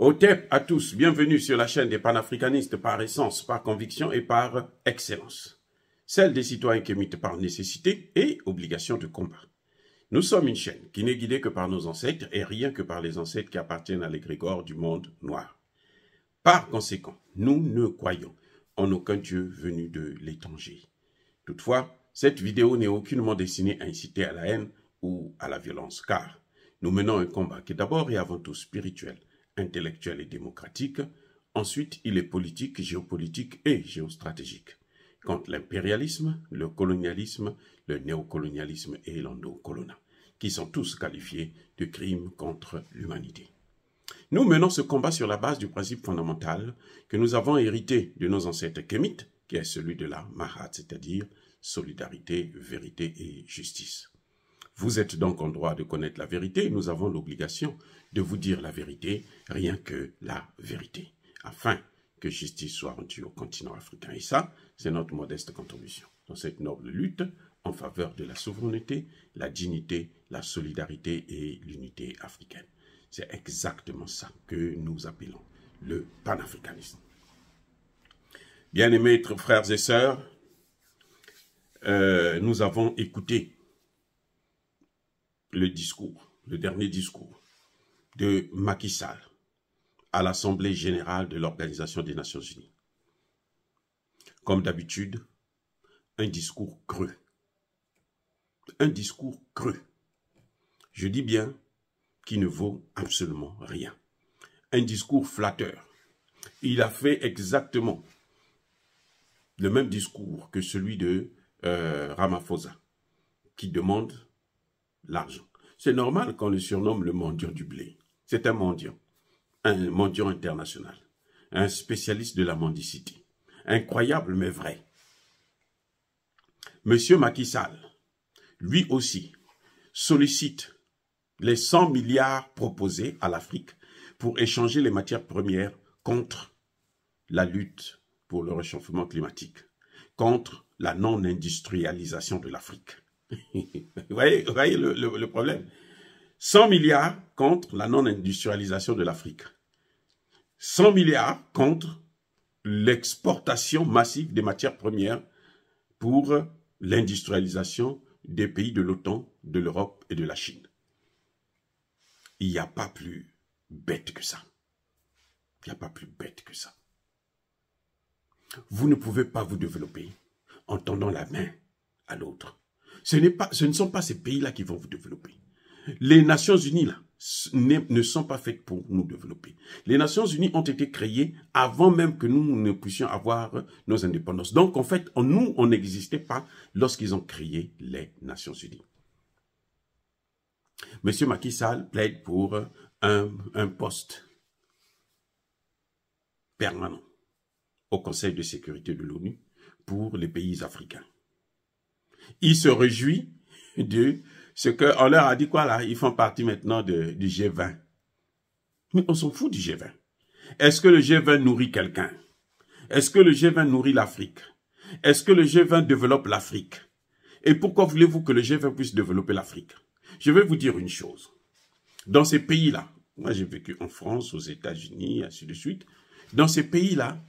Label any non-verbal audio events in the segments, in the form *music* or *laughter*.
Au OTEP à tous, bienvenue sur la chaîne des panafricanistes par essence, par conviction et par excellence. Celle des citoyens qui émitent par nécessité et obligation de combat. Nous sommes une chaîne qui n'est guidée que par nos ancêtres et rien que par les ancêtres qui appartiennent à l'égrégore du monde noir. Par conséquent, nous ne croyons en aucun dieu venu de l'étranger. Toutefois, cette vidéo n'est aucunement destinée à inciter à la haine ou à la violence, car nous menons un combat qui est d'abord et avant tout spirituel, intellectuel et démocratique. Ensuite, il est politique, géopolitique et géostratégique. Contre l'impérialisme, le colonialisme, le néocolonialisme et l'endocolona, qui sont tous qualifiés de crimes contre l'humanité. Nous menons ce combat sur la base du principe fondamental que nous avons hérité de nos ancêtres kémites, qui est celui de la mahat, c'est-à-dire solidarité, vérité et justice. Vous êtes donc en droit de connaître la vérité. Nous avons l'obligation de vous dire la vérité, rien que la vérité, afin que justice soit rendue au continent africain. Et ça, c'est notre modeste contribution dans cette noble lutte en faveur de la souveraineté, la dignité, la solidarité et l'unité africaine. C'est exactement ça que nous appelons le panafricanisme. Bien-aimés frères et sœurs, euh, nous avons écouté le discours, le dernier discours de Macky Sall à l'Assemblée générale de l'Organisation des Nations Unies. Comme d'habitude, un discours creux. Un discours creux. Je dis bien qui ne vaut absolument rien. Un discours flatteur. Il a fait exactement le même discours que celui de euh, Ramaphosa, qui demande l'argent. C'est normal qu'on le surnomme le mendiant du blé. C'est un mendiant, un mendiant international, un spécialiste de la mendicité. Incroyable mais vrai. Monsieur Macky Sall, lui aussi, sollicite les 100 milliards proposés à l'Afrique pour échanger les matières premières contre la lutte pour le réchauffement climatique, contre la non-industrialisation de l'Afrique vous voyez, le, le problème 100 milliards contre la non-industrialisation de l'Afrique. 100 milliards contre l'exportation massive des matières premières pour l'industrialisation des pays de l'OTAN, de l'Europe et de la Chine. Il n'y a pas plus bête que ça. Il n'y a pas plus bête que ça. Vous ne pouvez pas vous développer en tendant la main à l'autre. Ce, ne sont pas ces pays-là qui vont vous développer. Les Nations Unies, ne sont pas faites pour nous développer. Les Nations Unies ont été créées avant même que nous ne puissions avoir nos indépendances. Donc, en fait, nous, on n'existait pas lorsqu'ils ont créé les Nations Unies. Monsieur Macky Sall plaide pour un poste permanent au Conseil de sécurité de l'ONU pour les pays africains. Ils se réjouit de ce qu'on leur a dit quoi là, ils font partie maintenant du G20. Mais on s'en fout du G20. Est-ce que le G20 nourrit quelqu'un Est-ce que le G20 nourrit l'Afrique Est-ce que le G20 développe l'Afrique Et pourquoi voulez-vous que le G20 puisse développer l'Afrique Je vais vous dire une chose. Dans ces pays-là, moi j'ai vécu en France, aux États-Unis, ainsi de suite, dans ces pays-là,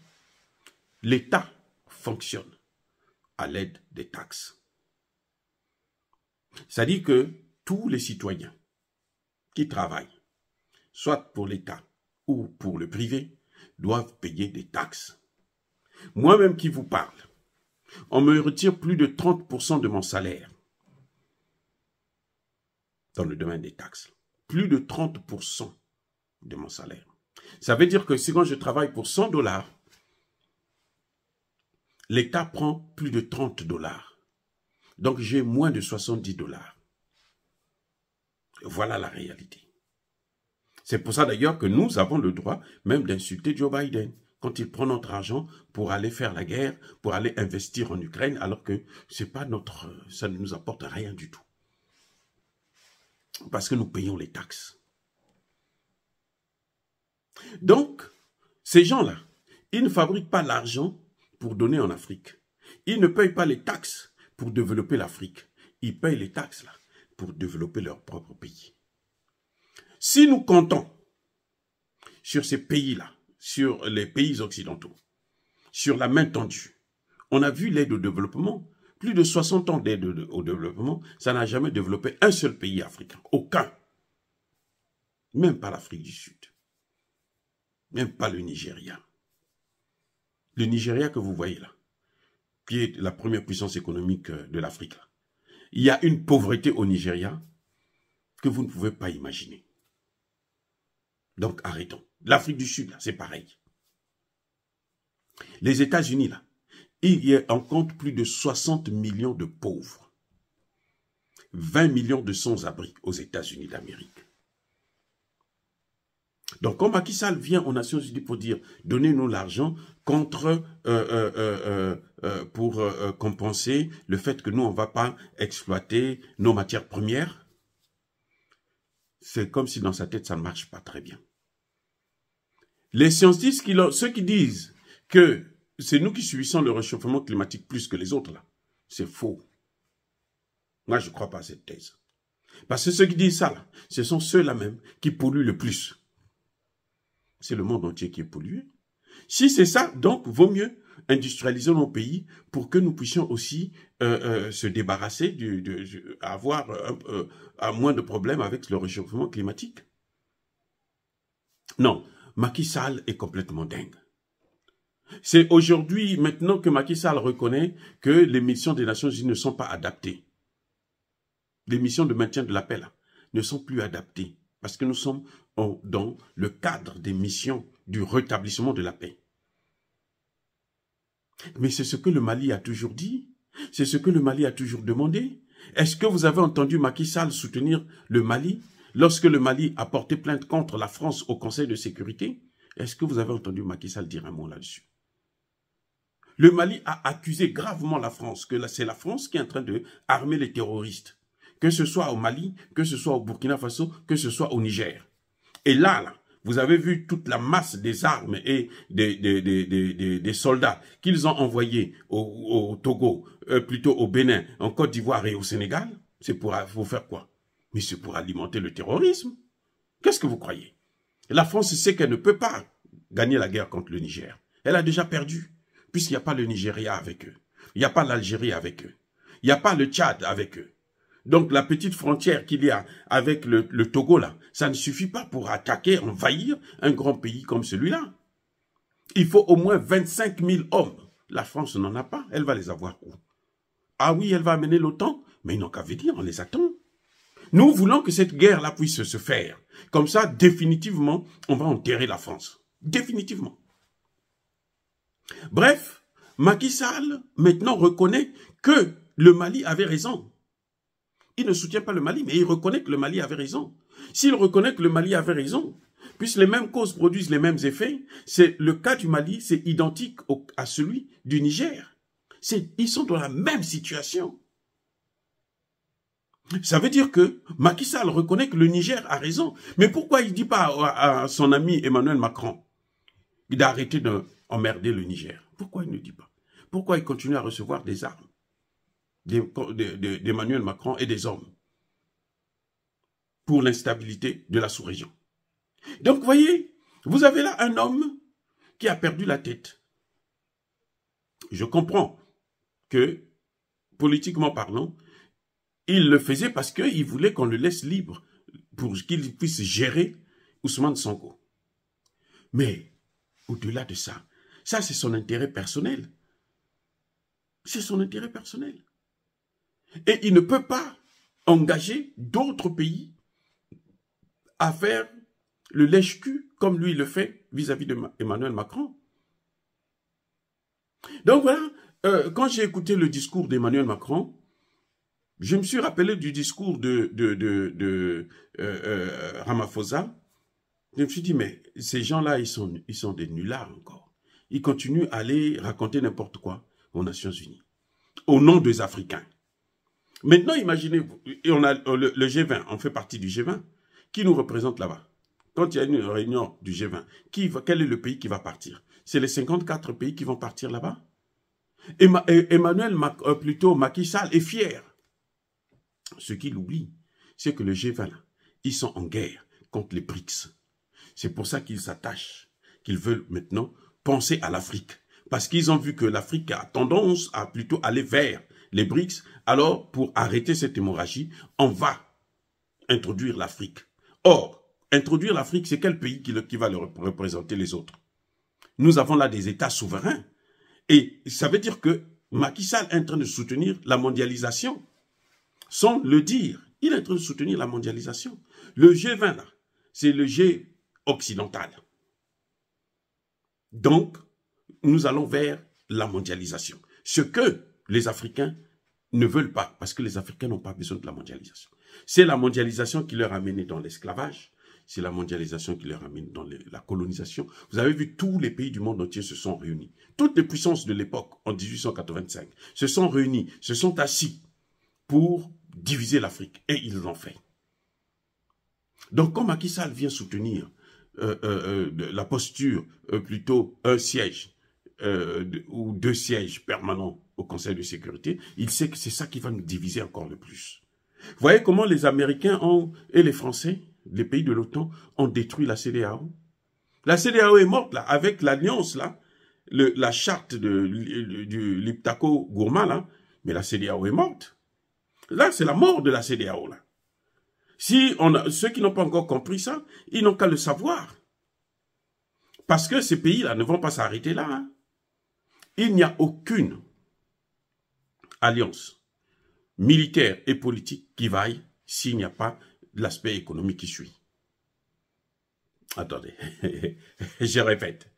l'État fonctionne à l'aide des taxes. Ça dit que tous les citoyens qui travaillent, soit pour l'État ou pour le privé, doivent payer des taxes. Moi-même qui vous parle, on me retire plus de 30% de mon salaire dans le domaine des taxes. Plus de 30% de mon salaire. Ça veut dire que si quand je travaille pour 100 dollars, l'État prend plus de 30 dollars. Donc j'ai moins de 70 dollars. Voilà la réalité. C'est pour ça d'ailleurs que nous avons le droit même d'insulter Joe Biden quand il prend notre argent pour aller faire la guerre, pour aller investir en Ukraine, alors que c'est pas notre, ça ne nous apporte rien du tout. Parce que nous payons les taxes. Donc, ces gens-là, ils ne fabriquent pas l'argent pour donner en Afrique. Ils ne payent pas les taxes pour développer l'Afrique. Ils payent les taxes là pour développer leur propre pays. Si nous comptons sur ces pays-là, sur les pays occidentaux, sur la main tendue, on a vu l'aide au développement, plus de 60 ans d'aide au développement, ça n'a jamais développé un seul pays africain, aucun. Même pas l'Afrique du Sud, même pas le Nigeria. Le Nigeria que vous voyez là, qui est la première puissance économique euh, de l'Afrique. Il y a une pauvreté au Nigeria que vous ne pouvez pas imaginer. Donc arrêtons. L'Afrique du Sud, c'est pareil. Les États-Unis, là, il y en compte plus de 60 millions de pauvres. 20 millions de sans-abri aux États-Unis d'Amérique. Donc, quand Macky Sall vient aux Nations Unies pour dire donnez-nous l'argent contre euh, euh, euh, pour compenser le fait que nous on va pas exploiter nos matières premières, c'est comme si dans sa tête ça ne marche pas très bien. Les scientifiques, qui, ceux qui disent que c'est nous qui subissons le réchauffement climatique plus que les autres là, c'est faux. Moi, je ne crois pas à cette thèse. Parce que ceux qui disent ça, là, ce sont ceux-là même qui polluent le plus. C'est le monde entier qui est pollué. Si c'est ça, donc vaut mieux industrialiser nos pays pour que nous puissions aussi euh, euh, se débarrasser, du, de, avoir euh, moins de problèmes avec le réchauffement climatique. Non, Macky Sall est complètement dingue. C'est aujourd'hui, maintenant que Macky Sall reconnaît que les missions des Nations Unies ne sont pas adaptées, les missions de maintien de la paix ne sont plus adaptées parce que nous sommes dans le cadre des missions du rétablissement de la paix. Mais c'est ce que le Mali a toujours dit. C'est ce que le Mali a toujours demandé. Est-ce que vous avez entendu Macky Sall soutenir le Mali lorsque le Mali a porté plainte contre la France au Conseil de sécurité Est-ce que vous avez entendu Macky Sall dire un mot là-dessus Le Mali a accusé gravement la France, que c'est la France qui est en train de armer les terroristes que ce soit au Mali, que ce soit au Burkina Faso, que ce soit au Niger. Et là, là vous avez vu toute la masse des armes et des, des, des, des soldats qu'ils ont envoyés au, Togo, euh, plutôt au Bénin, en Côte d'Ivoire et au Sénégal. C'est pour, pour faire quoi Mais c'est pour alimenter le terrorisme. Qu'est-ce que vous croyez La France sait qu'elle ne peut pas gagner la guerre contre le Niger. Elle a déjà perdu, puisqu'il n'y a pas le Nigeria avec eux. Il n'y a pas l'Algérie avec eux. Il n'y a pas le Tchad avec eux. Donc la petite frontière qu'il y a avec le, Togo, là, ça ne suffit pas pour attaquer, envahir un grand pays comme celui-là. Il faut au moins 25 000 hommes. La France n'en a pas, elle va les avoir où Ah oui, elle va amener l'OTAN, mais ils n'ont qu'à venir, on les attend. Nous voulons que cette guerre-là puisse se faire. Comme ça, définitivement, on va enterrer la France. Définitivement. Bref, Macky Sall maintenant reconnaît que le Mali avait raison il ne soutient pas le Mali, mais il reconnaît que le Mali avait raison. S'il reconnaît que le Mali avait raison, puisque les mêmes causes produisent les mêmes effets, c'est le cas du Mali, c'est identique à celui du Niger. Ils sont dans la même situation. Ça veut dire que Macky Sall reconnaît que le Niger a raison. Mais pourquoi il ne dit pas à, son ami Emmanuel Macron d'arrêter d'emmerder le Niger Pourquoi il ne dit pas Pourquoi il continue à recevoir des armes d'Emmanuel Macron et des hommes pour l'instabilité de la sous-région. Donc, vous voyez, vous avez là un homme qui a perdu la tête. Je comprends que, politiquement parlant, il le faisait parce qu'il voulait qu'on le laisse libre pour qu'il puisse gérer Ousmane Sonko. Mais, au-delà de ça, ça c'est son intérêt personnel. C'est son intérêt personnel. Et il ne peut pas engager d'autres pays à faire le lèche-cul comme lui le fait vis-à-vis d'Emmanuel Macron. Donc voilà, euh, quand j'ai écouté le discours d'Emmanuel Macron, je me suis rappelé du discours de, de, euh, euh, Ramaphosa. Je me suis dit, mais ces gens-là, ils sont, ils sont des nullards encore. Ils continuent à aller raconter n'importe quoi aux Nations Unies, au nom des Africains. Maintenant, imaginez, et on a euh, le, G20, on fait partie du G20, qui nous représente là-bas Quand il y a une réunion du G20, qui quel est le pays qui va partir C'est les 54 pays qui vont partir là-bas euh, Emmanuel, euh, plutôt Macky Sall, est fier. Ce qu'il oublie, c'est que le G20, ils sont en guerre contre les BRICS. C'est pour ça qu'ils s'attachent, qu'ils veulent maintenant penser à l'Afrique. Parce qu'ils ont vu que l'Afrique a tendance à plutôt aller vers les BRICS, alors pour arrêter cette hémorragie, on va introduire l'Afrique. Or, introduire l'Afrique, c'est quel pays qui, va le représenter les autres Nous avons là des États souverains. Et ça veut dire que Macky Sall est en train de soutenir la mondialisation. Sans le dire, il est en train de soutenir la mondialisation. Le G20, là, c'est le G occidental. Donc, nous allons vers la mondialisation. Ce que les Africains ne veulent pas, parce que les Africains n'ont pas besoin de la mondialisation. C'est la mondialisation qui leur a mené dans l'esclavage, c'est la mondialisation qui leur amène dans la colonisation. Vous avez vu, tous les pays du monde entier se sont réunis. Toutes les puissances de l'époque, en 1885, se sont réunies, se sont assis pour diviser l'Afrique. Et ils l'ont fait. Donc, quand Macky Sall vient soutenir euh, euh, euh, la posture, plutôt un siège ou deux sièges permanents au Conseil de sécurité, il sait que c'est ça qui va nous diviser encore le plus. Vous Voyez comment les Américains ont, et les Français, les pays de l'OTAN, ont détruit la CDAO. La CDAO est morte, là, avec l'alliance, là, la charte de, du, Liptako Gourma, là, mais la CDAO est morte. Là, c'est la mort de la CDAO, là. Si on ceux qui n'ont pas encore compris ça, ils n'ont qu'à le savoir. Parce que ces pays-là ne vont pas s'arrêter là. Hein. Il n'y a aucune alliance militaire et politique qui vaille s'il n'y a pas l'aspect économique qui suit. Attendez, *laughs* je répète,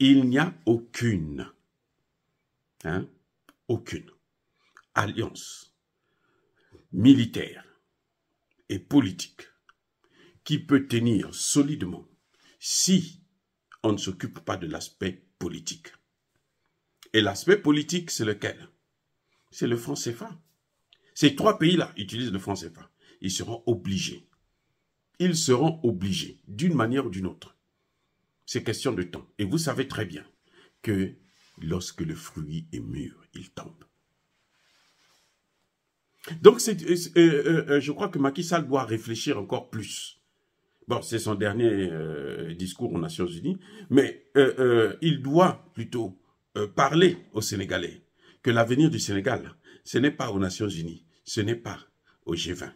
il n'y a aucune, hein, aucune alliance militaire et politique qui peut tenir solidement si on ne s'occupe pas de l'aspect politique. Et l'aspect politique, c'est lequel c'est le franc CFA. Ces trois pays-là utilisent le franc CFA. Ils seront obligés. Ils seront obligés, d'une manière ou d'une autre. C'est question de temps. Et vous savez très bien que lorsque le fruit est mûr, il tombe. Donc, euh, euh, euh, je crois que Macky Sall doit réfléchir encore plus. Bon, c'est son dernier discours aux Nations Unies, mais il doit plutôt parler aux Sénégalais que l'avenir du Sénégal, ce n'est pas aux Nations Unies, ce n'est pas au G20.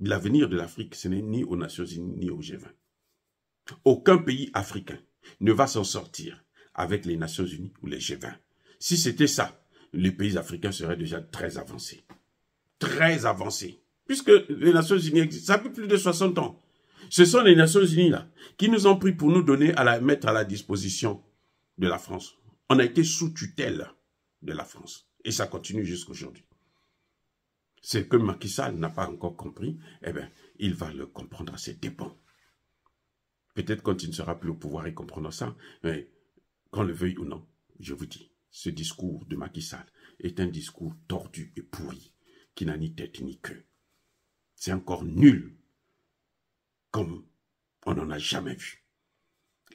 L'avenir de l'Afrique, ce n'est ni aux Nations Unies ni au G20. Aucun pays africain ne va s'en sortir avec les Nations Unies ou les G20. Si c'était ça, les pays africains seraient déjà très avancés. Très avancés. Puisque les Nations Unies existent, ça fait plus de 60 ans. Ce sont les Nations Unies là qui nous ont pris pour nous donner à la mettre à la disposition de la France on a été sous tutelle de la France. Et ça continue jusqu'aujourd'hui. Ce que Macky Sall n'a pas encore compris, eh bien, il va le comprendre à ses dépens. Peut-être quand il ne sera plus au pouvoir, et comprendra ça, mais qu'on le veuille ou non, je vous dis, ce discours de Macky Sall est un discours tordu et pourri, qui n'a ni tête ni queue. C'est encore nul, comme on n'en a jamais vu.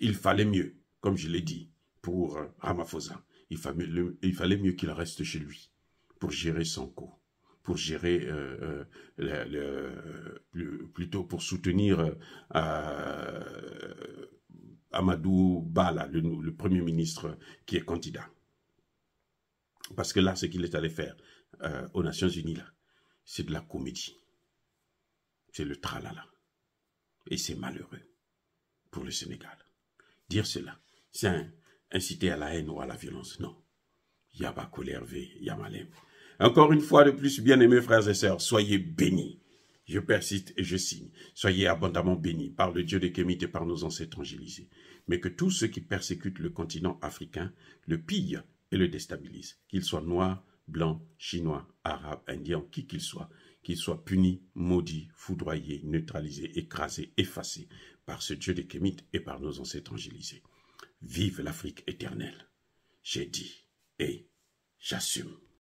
Il fallait mieux, comme je l'ai dit, pour euh, Ramaphosa. Il, fallait mieux qu'il reste chez lui pour gérer son coup. pour gérer, euh, euh, plutôt pour soutenir Amadou Bala, le, premier ministre qui est candidat. Parce que là, ce qu'il est allé faire aux Nations Unies, c'est de la comédie. C'est le tralala. Et c'est malheureux pour le Sénégal. Dire cela, c'est un inciter à la haine ou à la violence. Non. a Yamalem. Encore une fois de plus, bien-aimés frères et sœurs, soyez bénis. Je persiste et je signe. Soyez abondamment bénis par le Dieu des Kémites et par nos ancêtres angélisés. Mais que tous ceux qui persécutent le continent africain le pillent et le déstabilisent, qu'ils soient noirs, blancs, chinois, arabes, indiens, qui qu'ils soient, qu'ils soient punis, maudits, foudroyés, neutralisés, écrasés, effacés par ce Dieu des Kémites et par nos ancêtres angélisés. Vive l'Afrique éternelle. J'ai dit et j'assume.